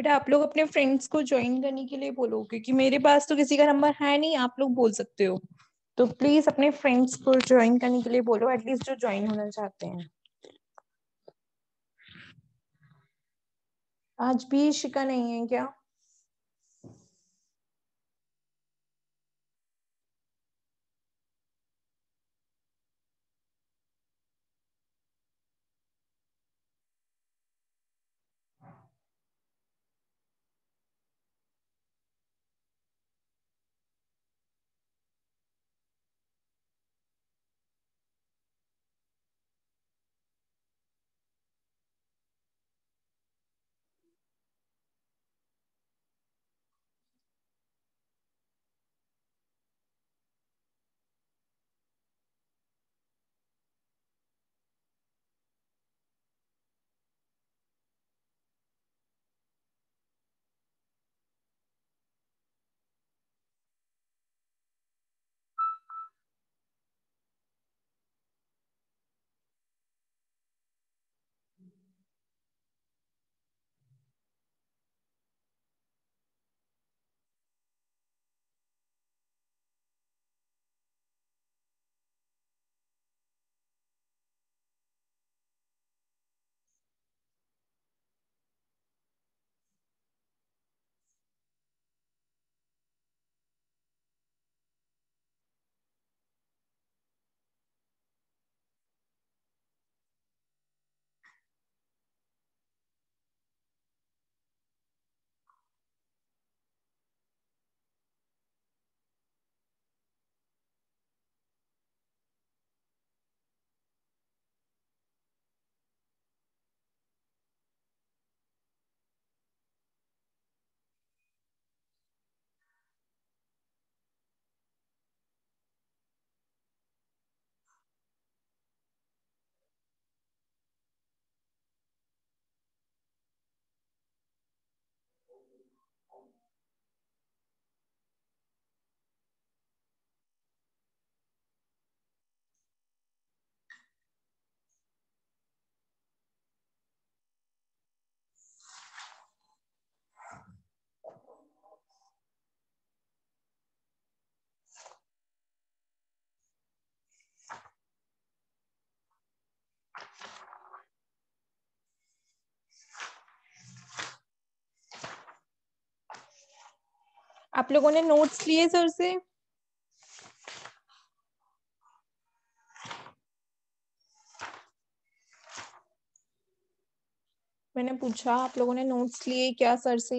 बेटा आप लोग अपने फ्रेंड्स को ज्वाइन करने के लिए बोलो क्योंकि मेरे पास तो किसी का नंबर है नहीं आप लोग बोल सकते हो तो प्लीज अपने फ्रेंड्स को ज्वाइन करने के लिए बोलो एटलीस्ट जो ज्वाइन होना चाहते हैं आज भी शिका नहीं है क्या आप लोगों ने नोट्स लिए सर से मैंने पूछा आप लोगों ने नोट्स लिए क्या सर से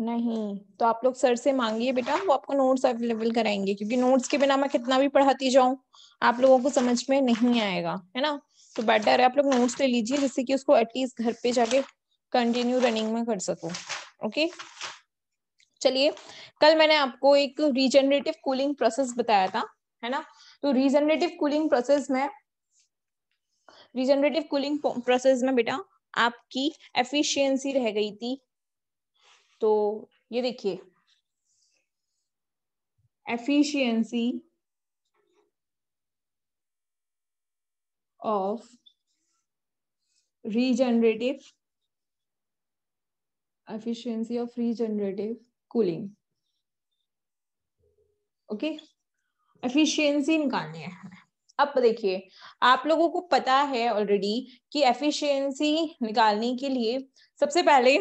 नहीं तो आप लोग सर से मांगिए बेटा वो आपको नोट्स अवेलेबल कराएंगे क्योंकि नोट्स के बिना मैं कितना भी पढ़ाती जाऊं आप लोगों को समझ में नहीं आएगा है ना तो बेटर है आप लोग नोट्स ले लीजिए जिससे कि उसको एटलीस्ट घर पे जाके कंटिन्यू रनिंग में कर सको ओके चलिए कल मैंने आपको एक रीजनरेटिव कूलिंग प्रोसेस बताया था है ना तो रीजनरेटिव कूलिंग प्रोसेस में रीजनरेटिव कूलिंग प्रोसेस में बेटा आपकी एफिशिएंसी रह गई थी तो ये देखिए efficiency of regenerative efficiency of regenerative cooling okay efficiency निकालनी है अब देखिए आप लोगों को पता है ऑलरेडी कि एफिशिएंसी निकालने के लिए सबसे पहले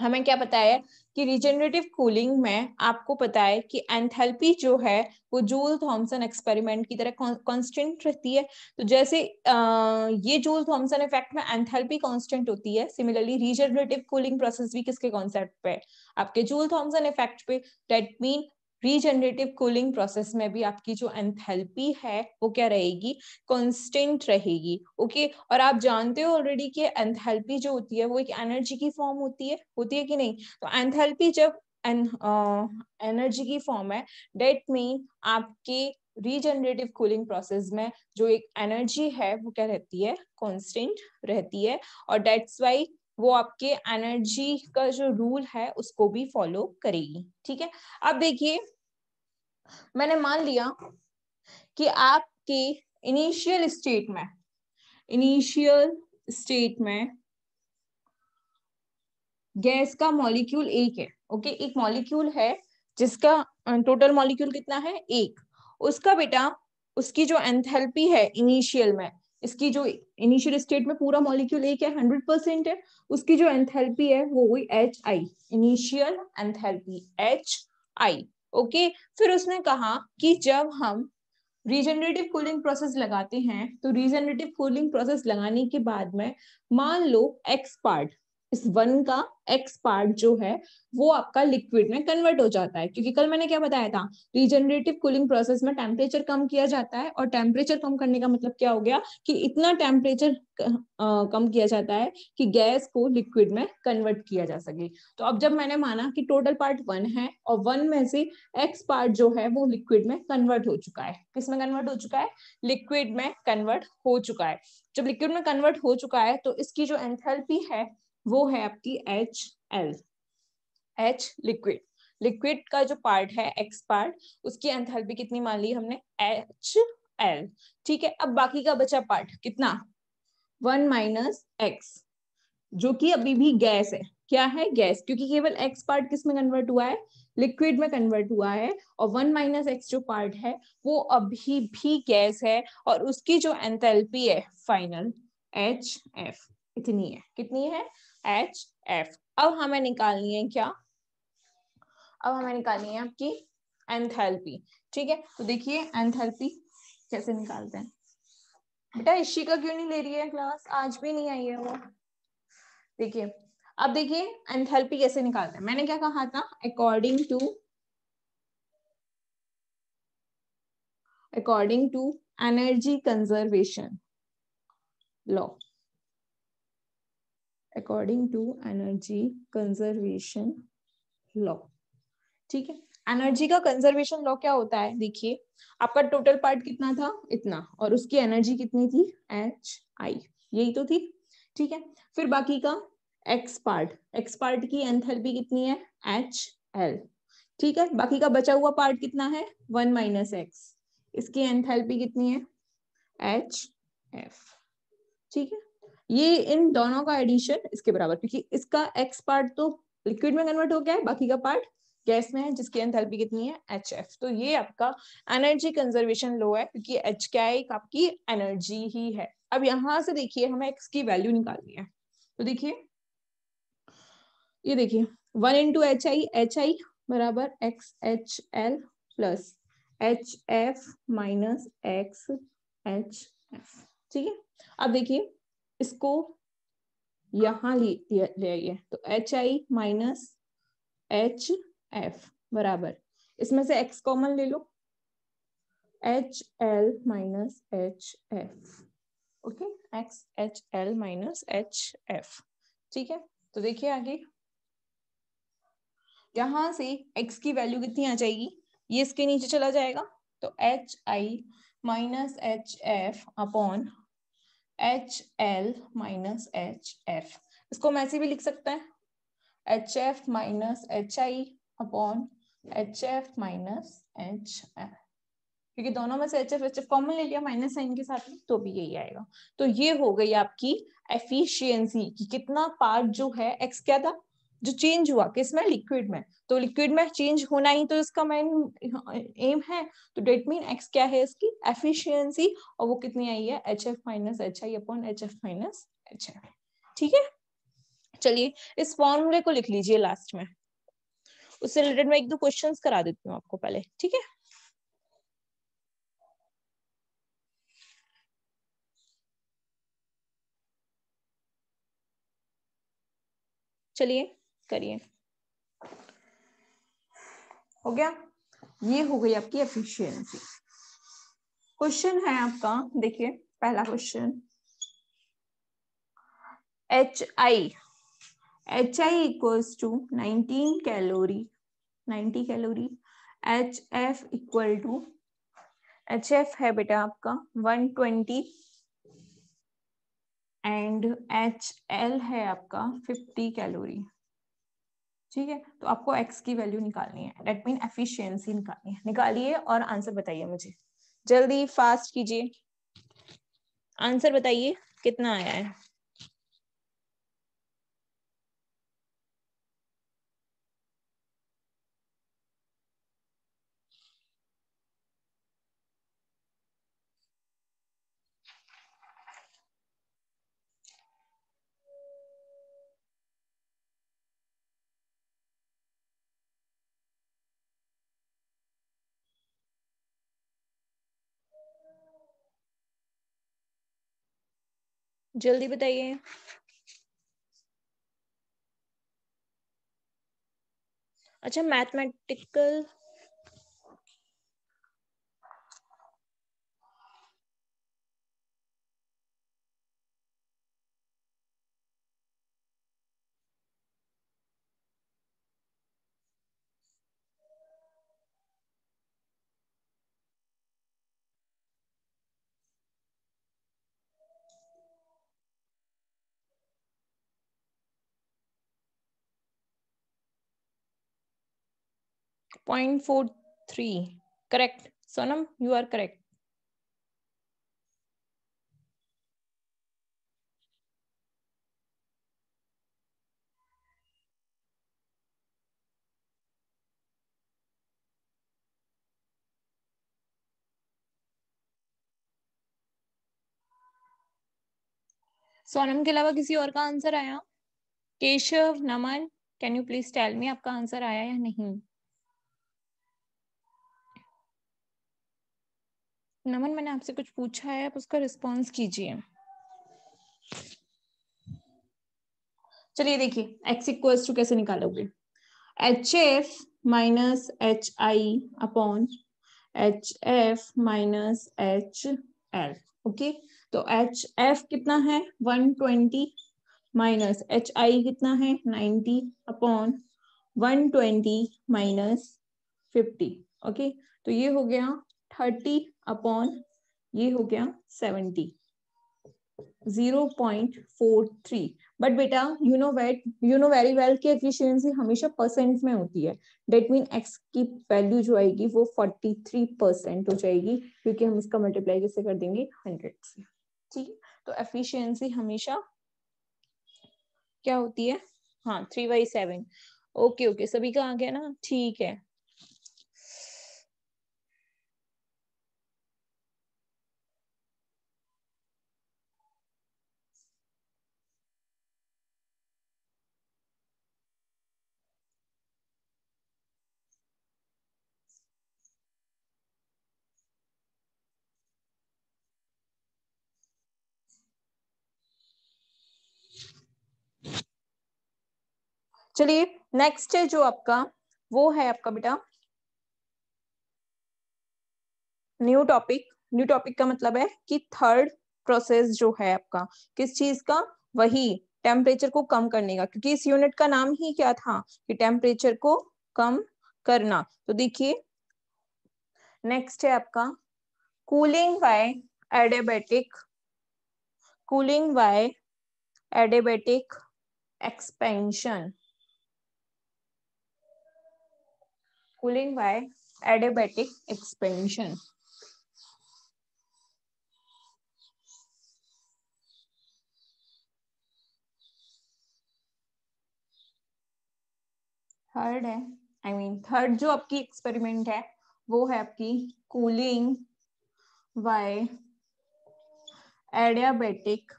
हमें क्या पता है कि रिजेनरेटिव कूलिंग में आपको पता है कि एंथैल्पी जो है वो जूल थॉमसन एक्सपेरिमेंट की तरह कांस्टेंट रहती है तो जैसे ये जूल थॉमसन इफेक्ट में एंथैल्पी कांस्टेंट होती है सिमिलरली रिजेनरेटिव कूलिंग प्रोसेस भी किसके कॉन्सेप्ट पे आपके जूल थॉमसन इफेक्ट पे that mean regenerative cooling process में भी आपकी जो एंथैल्पी है वो क्या रहेगी कॉन्स्टेंट रहेगी ओके okay? और आप जानते हो ऑलरेडी कि एंथैल्पी जो होती है वो एक एनर्जी की फॉर्म होती है होती है कि नहीं तो एंथैल्पी जब एन, एनर्जी uh, की फॉर्म है डेट मीन आपके रीजनरेटिव कूलिंग प्रोसेस में जो एक एनर्जी है वो क्या रहती है कॉन्स्टेंट रहती है और डेट्स वाई वो आपके एनर्जी का जो रूल है उसको भी फॉलो करेगी ठीक है अब देखिए मैंने मान लिया कि आपके इनिशियल स्टेट में इनिशियल स्टेट में गैस का मॉलिक्यूल एक है ओके एक मॉलिक्यूल है जिसका टोटल मॉलिक्यूल कितना है एक उसका बेटा उसकी जो एंथेल्पी है इनिशियल में इसकी जो इनिशियल स्टेट में पूरा मॉलिक्यूल एक है हंड्रेड परसेंट है उसकी जो एंथेल्पी है वो हुई H I initial enthalpy H I okay फिर उसने कहा कि जब हम रीजनरेटिव कूलिंग प्रोसेस लगाते हैं तो रीजनरेटिव कूलिंग प्रोसेस लगाने के बाद में मान लो एक्स पार्ट इस वन का एक्स पार्ट जो है वो आपका लिक्विड में कन्वर्ट हो जाता है क्योंकि कल मैंने क्या बताया था रिजनरेटिव कूलिंग प्रोसेस में टेम्परेचर कम किया जाता है और टेम्परेचर कम करने का मतलब क्या हो गया कि इतना टेम्परेचर कम किया जाता है कि गैस को लिक्विड में कन्वर्ट किया जा सके तो अब जब मैंने माना कि टोटल पार्ट वन है और वन में से एक्स पार्ट जो है वो लिक्विड में कन्वर्ट हो चुका है किस में कन्वर्ट हो चुका है लिक्विड में कन्वर्ट हो चुका है जब लिक्विड में कन्वर्ट हो चुका है तो इसकी जो एंथेल्पी है वो है आपकी H L H liquid liquid का जो पार्ट है एक्स पार्ट उसकी एंथैल्पी कितनी मान ली हमने एच एल ठीक है अब बाकी का बचा पार्ट कितना वन माइनस एक्स जो कि अभी भी गैस है क्या है गैस क्योंकि केवल एक्स पार्ट किस में कन्वर्ट हुआ है लिक्विड में कन्वर्ट हुआ है और वन माइनस एक्स जो पार्ट है वो अभी भी गैस है और उसकी जो एंथैल्पी है फाइनल एच एफ इतनी है कितनी है एच एफ अब हमें निकालनी है क्या अब हमें निकालनी है आपकी एंथैल्पी ठीक है तो देखिए एंथैल्पी कैसे निकालते हैं बेटा इशिका क्यों नहीं ले रही है क्लास आज भी नहीं आई है वो देखिए अब देखिए एंथैल्पी कैसे निकालते हैं मैंने क्या कहा था according to according to energy conservation law according to energy conservation law ठीक है एनर्जी का कंजर्वेशन लॉ क्या होता है देखिए आपका टोटल पार्ट कितना था इतना और उसकी एनर्जी कितनी थी एच आई यही तो थी ठीक है फिर बाकी का एक्स पार्ट एक्स पार्ट की एंथेल्पी कितनी है एच एल ठीक है बाकी का बचा हुआ पार्ट कितना है वन माइनस एक्स इसकी एंथेल्पी कितनी है एच एफ ठीक है ये इन दोनों का एडिशन इसके बराबर क्योंकि इसका एक्स पार्ट तो लिक्विड में कन्वर्ट हो गया है बाकी का पार्ट गैस में है जिसकी एंथैल्पी कितनी है एच एफ तो ये आपका एनर्जी कंजर्वेशन लो है क्योंकि एच क्या है आपकी एनर्जी ही है अब यहां से देखिए हमें एक्स की वैल्यू निकालनी है तो देखिए ये देखिए one into H I H I बराबर X H L plus H F minus X H F ठीक है अब देखिए इसको यहां ले आइए तो H I minus H F बराबर इसमें से एक्स कॉमन ले लो H L minus H F okay X H L minus H F ठीक है तो देखिए आगे यहां से x की वैल्यू कितनी आ जाएगी ये इसके नीचे चला जाएगा तो H I minus H F upon H L minus H F इसको हम ऐसे भी लिख सकते हैं H F minus H I upon H F minus H F क्योंकि दोनों में से H F H F common ले लिया माइनस साइन के साथ में तो भी यही आएगा तो ये हो गई आपकी एफिशिएंसी कि कितना पार्ट जो है एक्स क्या था जो चेंज हुआ किसमें लिक्विड में तो लिक्विड में चेंज होना ही तो इसका मेन एम है तो डेट मीन एक्स क्या है इसकी एफिशिएंसी और वो कितनी आई है H F minus H I upon H F minus H I ठीक है चलिए इस फॉर्मूले को लिख लीजिए लास्ट में उससे रिलेटेड मैं एक दो क्वेश्चन करा देती हूँ आपको पहले ठीक है चलिए करिए हो गया ये हो गई आपकी एफिशिएंसी क्वेश्चन है आपका देखिए पहला question H I H I equals to nineteen calorie ninety calorie H F equal to H F है बेटा आपका one twenty and H L है आपका फिफ्टी कैलोरी ठीक है तो आपको एक्स की वैल्यू निकालनी है डेट मीन एफिशियंसी निकालनी है निकालिए और आंसर बताइए मुझे जल्दी फास्ट कीजिए आंसर बताइए कितना आया है जल्दी बताइए अच्छा mathematical 0.43. Correct. Sonam, you are correct. Sonam के अलावा किसी और का आंसर आया Keshav Naman can you please tell me आपका आंसर आया या नहीं नमन मैंने आपसे कुछ पूछा है आप उसका रिस्पॉन्स कीजिए चलिए देखिए एक्स इक्वल्स टू कैसे निकालोगे H F minus H I upon H F minus H L okay तो एच एफ कितना है 120 माइनस एच आई कितना है 90 अपॉन 120 माइनस 50 ओके तो ये हो गया अपॉन ये हो गया seventy zero point four three but बेटा you know wait you know very well की एफिशियंसी हमेशा परसेंट में होती है डेट मीन एक्स की वैल्यू जो आएगी वो फोर्टी थ्री परसेंट हो जाएगी क्योंकि हम इसका मल्टीप्लाई कैसे कर देंगे हंड्रेड से ठीक है तो एफिशियंसी हमेशा क्या होती है हाँ three by seven okay okay सभी का आ गया ना ठीक है चलिए नेक्स्ट है जो आपका वो है आपका बेटा न्यू टॉपिक न्यू टॉपिक का मतलब है कि थर्ड प्रोसेस जो है आपका किस चीज का वही टेम्परेचर को कम करने का क्योंकि इस यूनिट का नाम ही क्या था कि टेम्परेचर को कम करना तो देखिए नेक्स्ट है आपका cooling by adiabatic cooling by adiabatic expansion cooling by adiabatic expansion. Third है आई मीन थर्ड जो आपकी एक्सपेरिमेंट है वो है आपकी कूलिंग बाय एडियाबेटिक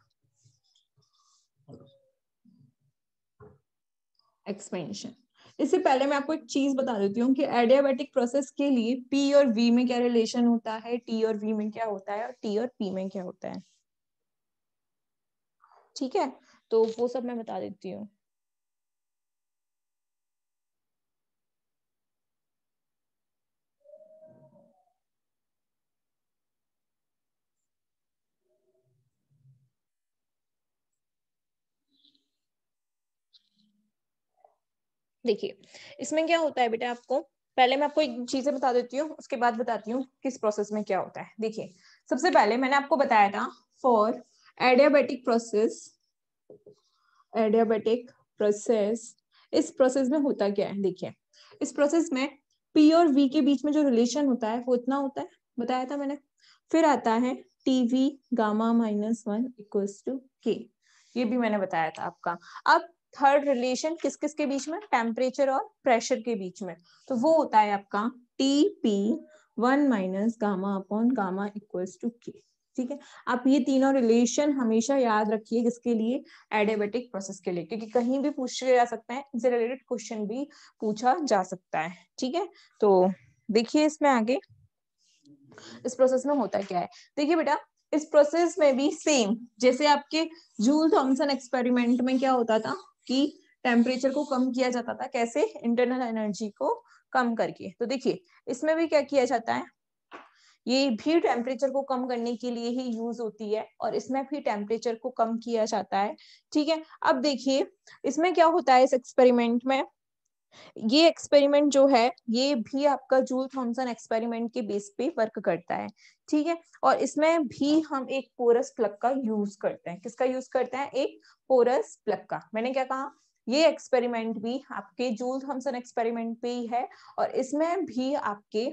एक्सपेंशन इससे पहले मैं आपको एक चीज बता देती हूँ कि एडियाबेटिक प्रोसेस के लिए पी और वी में क्या रिलेशन होता है टी और वी में क्या होता है और टी और पी में क्या होता है ठीक है तो वो सब मैं बता देती हूँ देखिए इसमें क्या होता है बेटा आपको पहले मैं आपको एक चीजें बता देती हूँ उसके बाद बताती हूँ किस प्रोसेस में क्या होता है देखिए सबसे पहले मैंने आपको बताया था for adiabatic process adiabatic process इस प्रोसेस में होता क्या है देखिए इस प्रोसेस में पी और वी के बीच में जो रिलेशन होता है वो इतना होता है बताया था मैंने फिर आता है T V gamma minus one equals to K ये भी मैंने बताया था आपका अब थर्ड रिलेशन किस किस के बीच में टेम्परेचर और प्रेशर के बीच में तो वो होता है आपका T P one minus gamma upon gamma equals to K ठीक है आप ये तीनों रिलेशन हमेशा याद रखिए किसके लिए एडेबेटिक प्रोसेस के लिए क्योंकि कहीं भी पूछ जा सकते हैं इनसे रिलेटेड क्वेश्चन भी पूछा जा सकता है ठीक है तो देखिए इसमें आगे इस प्रोसेस में होता क्या है देखिए बेटा इस प्रोसेस में भी सेम जैसे आपके जूल थॉम्सन एक्सपेरिमेंट में क्या होता था कि टेम्परेचर को कम किया जाता था कैसे इंटरनल एनर्जी को कम करके तो देखिए इसमें भी क्या किया जाता है ये भी टेम्परेचर को कम करने के लिए ही यूज होती है और इसमें भी टेम्परेचर को कम किया जाता है ठीक है अब देखिए इसमें क्या होता है इस एक्सपेरिमेंट में ये एक्सपेरिमेंट जो है ये भी आपका जूल थॉमसन एक्सपेरिमेंट के बेस पे वर्क करता है ठीक है और इसमें भी हम एक पोरस प्लग का यूज करते हैं किसका यूज करते हैं एक पोरस प्लग का मैंने क्या कहा ये एक्सपेरिमेंट भी आपके जूल थॉमसन एक्सपेरिमेंट पे ही है और इसमें भी आपके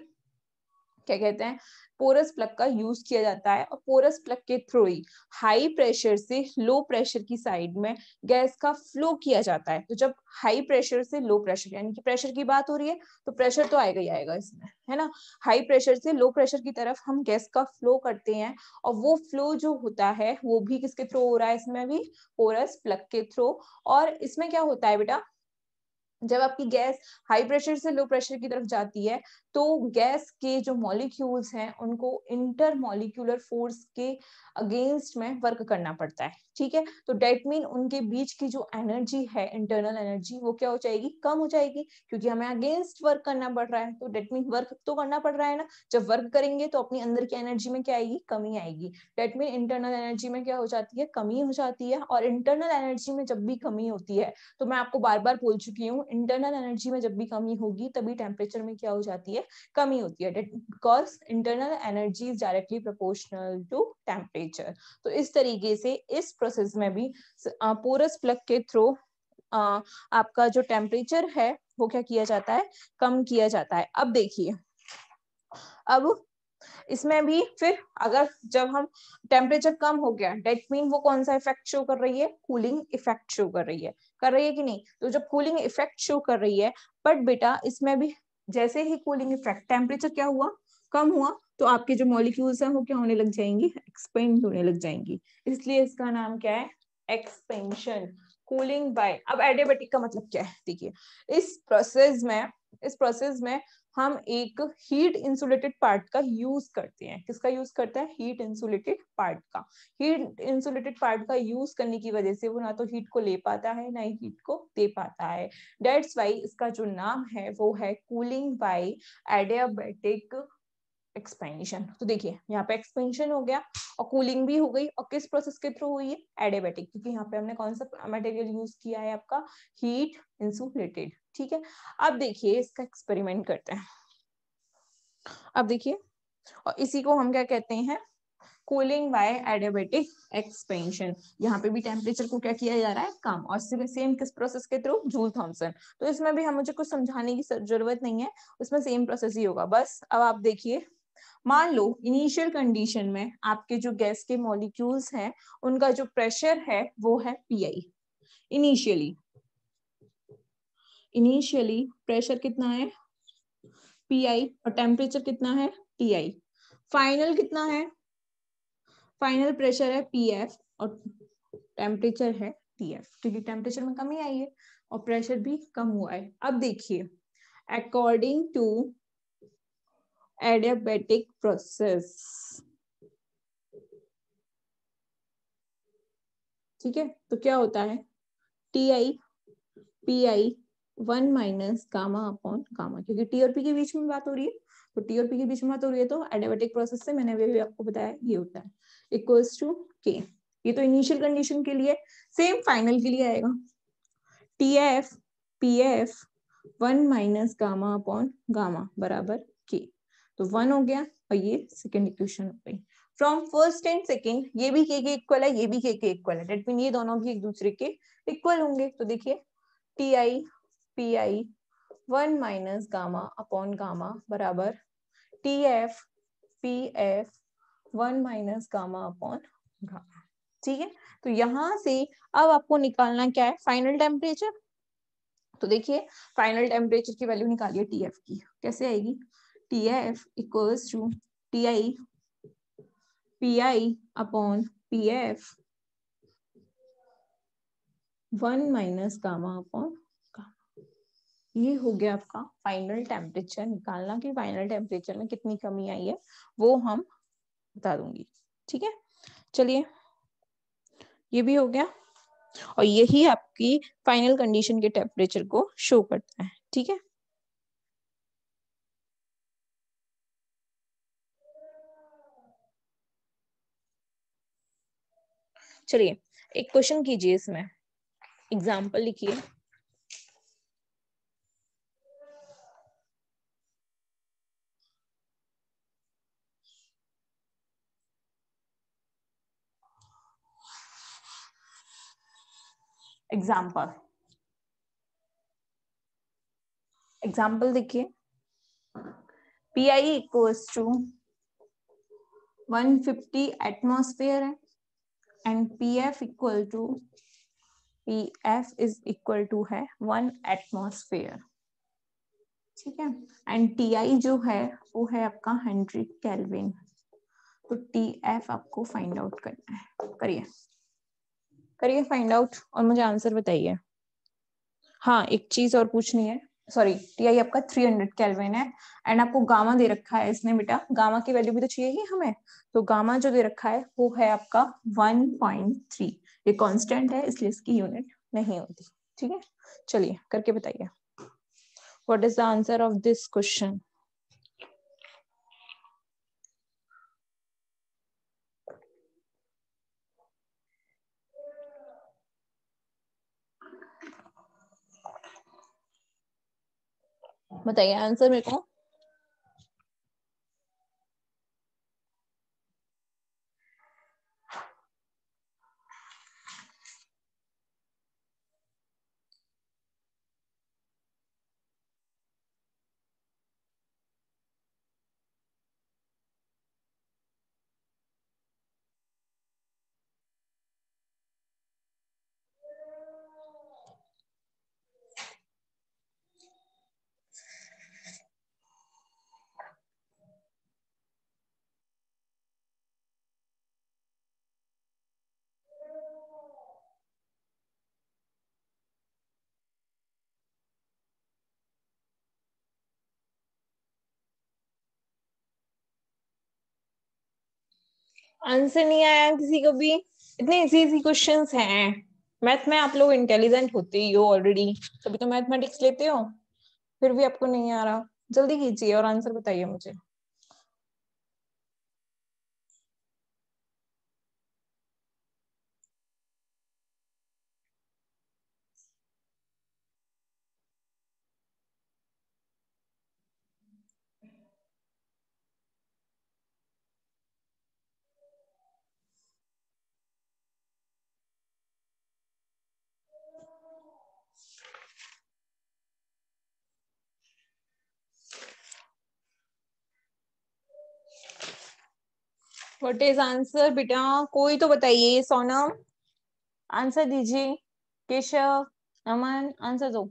क्या कहते हैं पोरस प्लग का यूज किया जाता है और पोरस प्लग के थ्रू ही हाई प्रेशर से लो प्रेशर की साइड में गैस का फ्लो किया जाता है तो जब हाई प्रेशर से लो प्रेशर यानी कि प्रेशर की बात हो रही है तो प्रेशर तो आएगा ही आएगा इसमें है ना हाई प्रेशर से लो प्रेशर की तरफ हम गैस का फ्लो करते हैं और वो फ्लो जो होता है वो भी किसके थ्रू हो रहा है इसमें भी पोरस प्लग के थ्रू और इसमें क्या होता है बेटा जब आपकी गैस हाई प्रेशर से लो प्रेशर की तरफ जाती है तो गैस के जो मॉलिक्यूल्स हैं उनको इंटर मॉलिक्यूलर फोर्स के अगेंस्ट में वर्क करना पड़ता है ठीक है तो डेट मीन उनके बीच की जो एनर्जी है इंटरनल एनर्जी वो क्या हो जाएगी कम हो जाएगी क्योंकि हमें अगेंस्ट वर्क करना पड़ रहा है तो डेट मीन वर्क तो करना पड़ रहा है ना जब वर्क करेंगे तो अपनी अंदर की एनर्जी में क्या आएगी कमी आएगी डेट मीन इंटरनल एनर्जी में क्या हो जाती है कमी हो जाती है और इंटरनल एनर्जी में जब भी कमी होती है तो मैं आपको बार बार बोल चुकी हूँ इंटरनल एनर्जी में जब भी कमी होगी तभी टेम्परेचर में क्या हो जाती है कमी होती है because internal energy is directly proportional to temperature तो इस तरीके से इस प्रोसेस में भी पोरस प्लग के थ्रू आपका जो टेम्परेचर है वो क्या किया जाता है कम किया जाता है अब देखिए अब इसमें भी फिर अगर जब हम टेम्परेचर कम हो गया डेट मीन वो कौन सा इफेक्ट शो कर रही है कूलिंग इफेक्ट शो कर रही है कर रही है कि नहीं तो जब कूलिंग इफेक्ट शो कर रही है बट बेटा इसमें भी जैसे ही कूलिंग इफेक्ट टेम्परेचर क्या हुआ कम हुआ तो आपके जो मॉलिक्यूल्स हैं वो क्या होने लग जाएंगी एक्सपेंड होने लग जाएंगी इसलिए इसका नाम क्या है एक्सपेंशन कूलिंग बाय अब एडियाबेटिक का मतलब क्या है देखिए इस प्रोसेस में इस प्रोसेस में हम एक हीट इंसुलेटेड पार्ट का यूज करते हैं किसका यूज करते हैं हीट इंसुलेटेड पार्ट का हीट इंसुलेटेड पार्ट का यूज करने की वजह से वो ना तो हीट को ले पाता है ना ही हीट को दे पाता है डेट्स वाई इसका जो नाम है वो है कूलिंग बाय एडियाबेटिक एक्सपेंशन तो देखिए यहाँ पे एक्सपेंशन हो गया और कूलिंग भी हो गई और किस प्रोसेस के थ्रू हुई है एडेबेटिक क्योंकि यहाँ पे हमने कौन सा मटेरियल यूज किया है आपका हीट इंसुलेटेड ठीक है अब देखिए इसका एक्सपेरिमेंट करते हैं अब देखिए और इसी को हम क्या कहते हैं कूलिंग बाय एडेबेटिक एक्सपेंशन यहाँ पे भी टेम्परेचर को क्या किया जा रहा है कम और सेम किस प्रोसेस के थ्रू जूल थॉम्सन तो इसमें भी हम मुझे कुछ समझाने की जरूरत नहीं है उसमें सेम प्रोसेस ही होगा बस अब आप देखिए मान लो इनिशियल कंडीशन में आपके जो गैस के मॉलिक्यूल्स हैं उनका जो प्रेशर है वो है पीआई इनिशियली इनिशियली प्रेशर कितना है पीआई और टेम्परेचर कितना है टीआई फाइनल कितना है फाइनल प्रेशर है पीएफ और टेम्परेचर है टीएफ क्योंकि टेम्परेचर में कमी आई है और प्रेशर भी कम हुआ है अब देखिए अकॉर्डिंग टू adiabatic process ठीक है तो क्या होता है T I P I one minus gamma upon gamma क्योंकि टी और पी के बीच में बात हो रही है तो टी और पी के बीच में बात हो रही है तो एडियाबेटिक प्रोसेस से मैंने अभी आपको बताया ये होता है इक्वल्स टू के ये तो इनिशियल कंडीशन के लिए सेम फाइनल के लिए आएगा T F P F one minus gamma upon gamma बराबर तो वन हो गया और ये सेकेंड इक्वेशन हो गई फ्रॉम फर्स्ट एंड सेकेंड ये भी के के इक्वल है ये भी के के इक्वल है डेट मीन ये दोनों भी एक दूसरे के इक्वल होंगे तो देखिए T I P I one minus gamma upon gamma बराबर T F P F one minus gamma upon gamma ठीक है तो यहां से अब आपको निकालना क्या है फाइनल टेम्परेचर तो देखिए फाइनल टेम्परेचर की वैल्यू निकालिए टी एफ की कैसे आएगी TF equals to TI PI upon PF 1 minus gamma upon ये हो गया आपका फाइनल टेम्परेचर निकालना कि फाइनल टेम्परेचर में कितनी कमी आई है वो हम बता दूंगी ठीक है चलिए ये भी हो गया और यही आपकी फाइनल कंडीशन के टेम्परेचर को शो करता है ठीक है चलिए एक क्वेश्चन कीजिए इसमें एग्जाम्पल लिखिए एग्जाम्पल एग्जाम्पल देखिए P I equals to fifty atmosphere है and P F equal to P F is equal to है वन एटमोसफेयर ठीक है एंड टी आई जो है वो है आपका हंड्रेड कैलविन तो टी एफ आपको फाइंड आउट करना है करिए करिए फाइंड आउट और मुझे आंसर बताइए हाँ एक चीज और पूछनी है सॉरी टी आई आपका थ्री हंड्रेड कैलवेन है एंड आपको गामा दे रखा है इसने बेटा गामा की वैल्यू भी तो चाहिए ही हमें तो गामा जो दे रखा है वो है आपका वन पॉइंट थ्री ये कांस्टेंट है इसलिए इसकी यूनिट नहीं होती ठीक है चलिए करके बताइए what is the answer of this question बताइए आंसर मेरे को आंसर नहीं आया किसी को भी इतने इजी इजी क्वेश्चन हैं मैथ में आप लोग इंटेलिजेंट होते ही हो ऑलरेडी तभी तो मैथमेटिक्स लेते हो फिर भी आपको नहीं आ रहा जल्दी कीजिए और आंसर बताइए मुझे व्हाट इज आंसर बेटा कोई तो बताइए सोनम आंसर दीजिए केशव अमन आंसर दो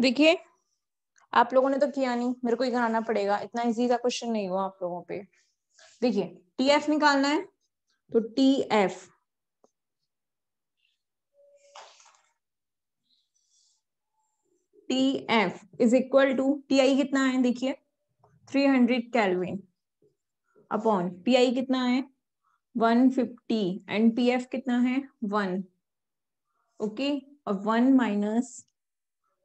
देखिए आप लोगों ने तो किया नहीं मेरे को ही कराना पड़ेगा इतना इजी का क्वेश्चन नहीं हुआ आप लोगों पे देखिए टी एफ निकालना है तो T F T F is equal to T I कितना है देखिए 300 hundred kelvin upon P I कितना है 150 एंड पी एफ कितना है 1 ओके okay? और 1 माइनस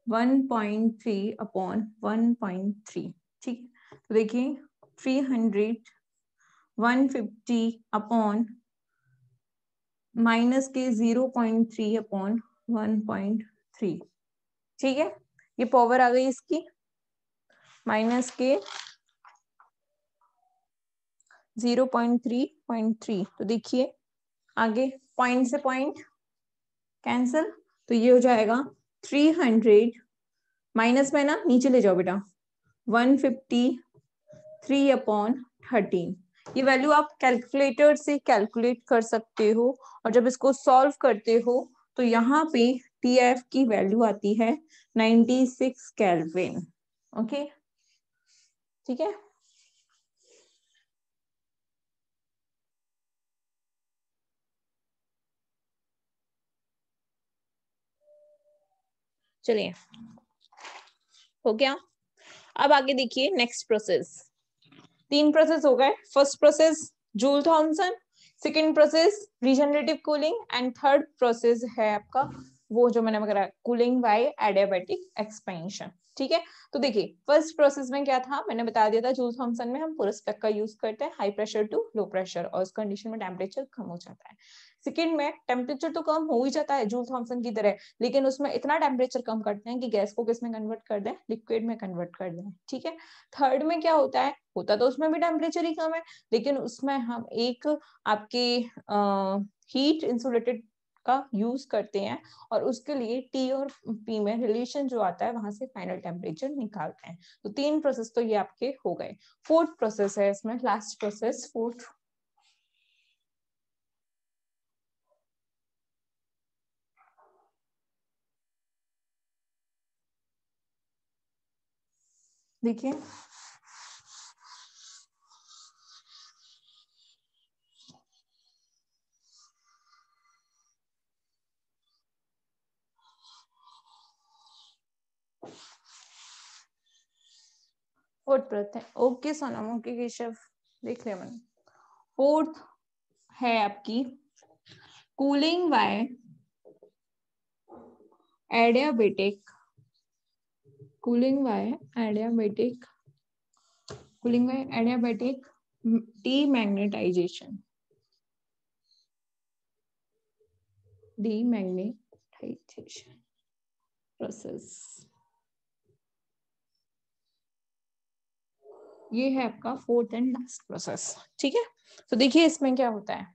1.3 अपॉन 1.3 ठीक तो देखिए 300 150 अपॉन माइनस के 0.3 अपॉन 1.3 ठीक है ये पावर आ गई इसकी माइनस के 0.3.3 तो देखिए आगे पॉइंट से पॉइंट कैंसिल तो ये हो जाएगा थ्री हंड्रेड माइनस में ना नीचे ले जाओ बेटा one fifty three upon thirteen ये वैल्यू आप कैलकुलेटर से कैलकुलेट कर सकते हो और जब इसको सॉल्व करते हो तो यहाँ पे टी एफ की वैल्यू आती है नाइनटी सिक्स कैलविन ओके ठीक है चलिए हो गया अब आगे देखिए नेक्स्ट प्रोसेस तीन प्रोसेस हो गए first process Joule Thomson second process regenerative cooling and third process है आपका वो जो मैंने कूलिंग बाय एडियाबेटिक एक्सपेंशन ठीक है तो देखिए फर्स्ट प्रोसेस में क्या था मैंने बता दिया था जूल थॉम्सन में हम पुरस्पेक का यूज करते हैं high pressure to low pressure और उस कंडीशन में टेम्परेचर कम हो जाता है सेकेंड में टेम्परेचर तो कम हो ही जाता है जूल थॉम्सन की तरह लेकिन उसमें इतना टेम्परेचर कम करते हैं कि गैस को किसमें कन्वर्ट कर दें लिक्विड में कन्वर्ट कर दें ठीक है थर्ड में क्या होता है होता तो उसमें भी टेम्परेचर ही कम है लेकिन उसमें हम एक आपके हीट इंसुलेटेड का यूज करते हैं और उसके लिए टी और पी में रिलेशन जो आता है वहां से फाइनल टेम्परेचर निकालते हैं तो तीन प्रोसेस तो ये आपके हो गए फोर्थ प्रोसेस है इसमें लास्ट प्रोसेस फोर्थ देखिए फोर्थ है ओके सोनम ओके केशव देख लिया मैंने फोर्थ है आपकी cooling by adiabatic cooling by adiabatic cooling by adiabatic demagnetization demagnetization process ये है आपका फोर्थ एंड लास्ट प्रोसेस ठीक है तो देखिए इसमें क्या होता है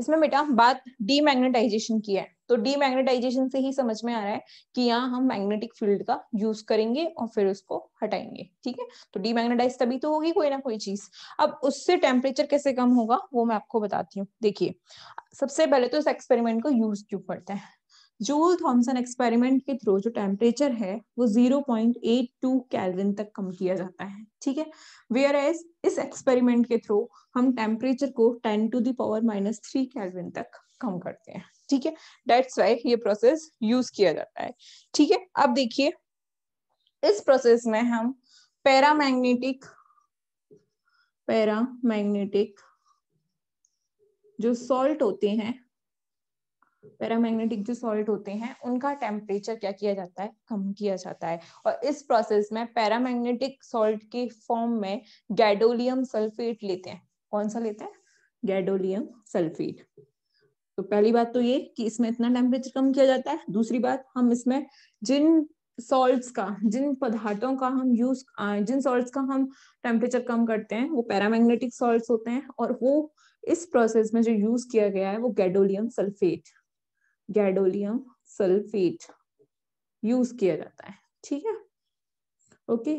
इसमें बेटा बात डीमैग्नेटाइजेशन की है तो डीमैग्नेटाइजेशन से ही समझ में आ रहा है कि यहाँ हम मैग्नेटिक फील्ड का यूज करेंगे और फिर उसको हटाएंगे ठीक है तो डीमैग्नेटाइज तभी तो होगी कोई ना कोई चीज अब उससे टेम्परेचर कैसे कम होगा वो मैं आपको बताती हूँ देखिए सबसे पहले तो इस एक्सपेरिमेंट को यूज क्यों करते हैं जूल थॉमसन एक्सपेरिमेंट के थ्रू जो टेम्परेचर है वो 0.82 कैलविन तक कम किया जाता है ठीक है वेयर एज इस एक्सपेरिमेंट के थ्रू हम टेम्परेचर को 10 to the power minus three kelvin तक कम करते हैं ठीक है डेट्स वाई ये प्रोसेस यूज किया जाता है ठीक है अब देखिए इस प्रोसेस में हम पैरामैग्नेटिक पैरामैग्नेटिक जो सॉल्ट होते हैं पैरामैग्नेटिक जो सॉल्ट होते हैं उनका टेम्परेचर क्या किया जाता है कम किया जाता है और इस प्रोसेस में पैरामैग्नेटिक सॉल्ट के फॉर्म में गैडोलियम सल्फेट लेते हैं कौन सा लेते हैं गैडोलियम सल्फेट तो पहली बात तो ये कि इसमें इतना टेम्परेचर कम किया जाता है दूसरी बात हम इसमें जिन सॉल्ट्स का जिन पदार्थों का हम यूज जिन सॉल्ट्स का हम टेम्परेचर कम करते हैं वो पैरामैग्नेटिक सॉल्ट्स होते हैं और वो इस प्रोसेस में जो यूज किया गया है वो gadolinium sulphate gadolinium sulphate use किया जाता है ठीक है ओके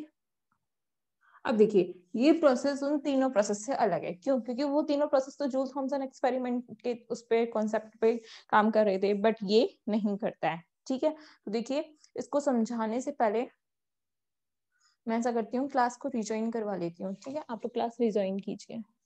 अब देखिए ये प्रोसेस उन तीनों प्रोसेस से अलग है क्यों क्योंकि वो तीनों प्रोसेस तो जूल थॉमसन एक्सपेरिमेंट के उस पर कॉन्सेप्ट पे काम कर रहे थे बट ये नहीं करता है ठीक है तो देखिए इसको समझाने से पहले मैं ऐसा करती हूँ क्लास को रिजॉइन करवा लेती हूँ ठीक है आप लोग तो क्लास रिजॉइन कीजिए